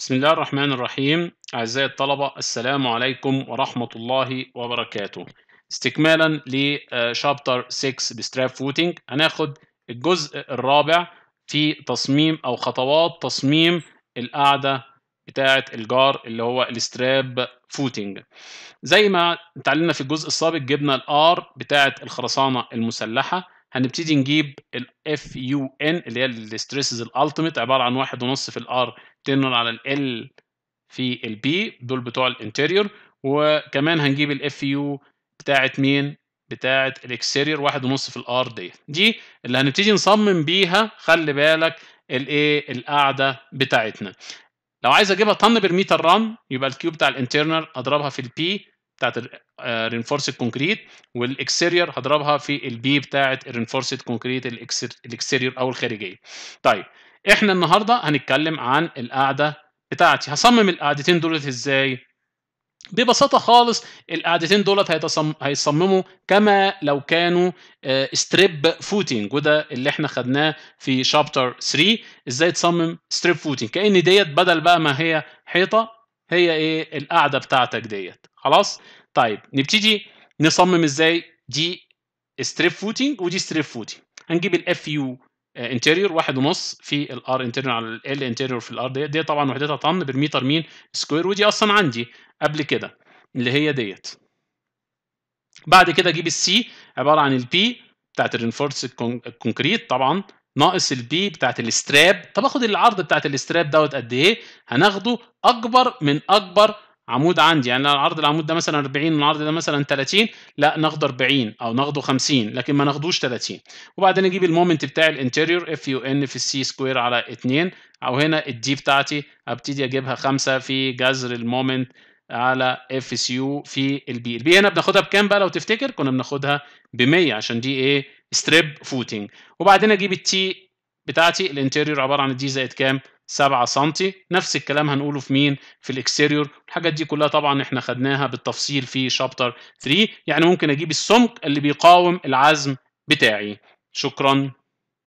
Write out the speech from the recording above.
بسم الله الرحمن الرحيم أعزائي الطلبة السلام عليكم ورحمة الله وبركاته استكمالا لشابتر آه، 6 بستراب فوتنج هناخد الجزء الرابع في تصميم أو خطوات تصميم القاعدة بتاعة الجار اللي هو الستراب فوتنج زي ما اتعلمنا في الجزء السابق جبنا الار بتاعة الخرسانة المسلحة هنبتدي نجيب ال FUN اللي هي الستريسز الالتيميت عباره عن واحد ونص في الار تنر على ال L في البي دول بتوع الانتيريور وكمان هنجيب الاف يو بتاعت مين بتاعه الاكستيريور واحد ونص في الار ديت دي اللي هنبتدي نصمم بيها خلي بالك الايه القاعده بتاعتنا لو عايز اجيبها طن برميتر ران يبقى الكيو بتاع الانترنال اضربها في البي بتاعت الرينفورسد كونكريت والاكستيريور هضربها في البي بتاعت الرينفورسد كونكريت الاكستيريور او الخارجيه طيب احنا النهارده هنتكلم عن القاعده بتاعتي هصمم القاعدتين دولت ازاي ببساطه خالص القاعدتين دولت هيصمموا كما لو كانوا ستريب آه، فوتنج وده اللي احنا خدناه في شابتر 3 ازاي تصمم ستريب فوتنج كان ديت بدل بقى ما هي حيطه هي ايه القاعده بتاعتك ديت خلاص طيب نبتدي نصمم ازاي دي ستريب فوتنج ودي ستريب فوتنج هنجيب الاف يو انتيريور آه، واحد ونص في الار انتيريور على ال انتيريور في الار ديت دي طبعا وحدتها طن بالمتر مين سكوير ودي اصلا عندي قبل كده اللي هي ديت بعد كده اجيب السي عباره عن البي بتاعت الرينفورس الكونكريت طبعا ناقص البي بتاعت الاستراب طب اخد العرض بتاعت الاستراب دوت قد ايه هناخده اكبر من اكبر عمود عندي يعني العرض العمود ده مثلا 40 العرض ده مثلا 30 لا ناخده 40 او ناخده 50 لكن ما ناخدوش 30 وبعدين اجيب المومنت بتاع الانتيريور اف يو ان في السي سكوير على 2 او هنا الدي بتاعتي ابتدي اجيبها 5 في جذر المومنت على اف اس يو في البي البي هنا بناخدها بكام بقى لو تفتكر كنا بناخدها ب 100 عشان دي ايه ستريب فوتنج وبعدين اجيب التي بتاعتي الانتيريور عباره عن دي زائد كام 7 سم نفس الكلام هنقوله في مين في الاكستيريور الحاجات دي كلها طبعا احنا خدناها بالتفصيل في شابتر 3 يعني ممكن اجيب السمك اللي بيقاوم العزم بتاعي شكرا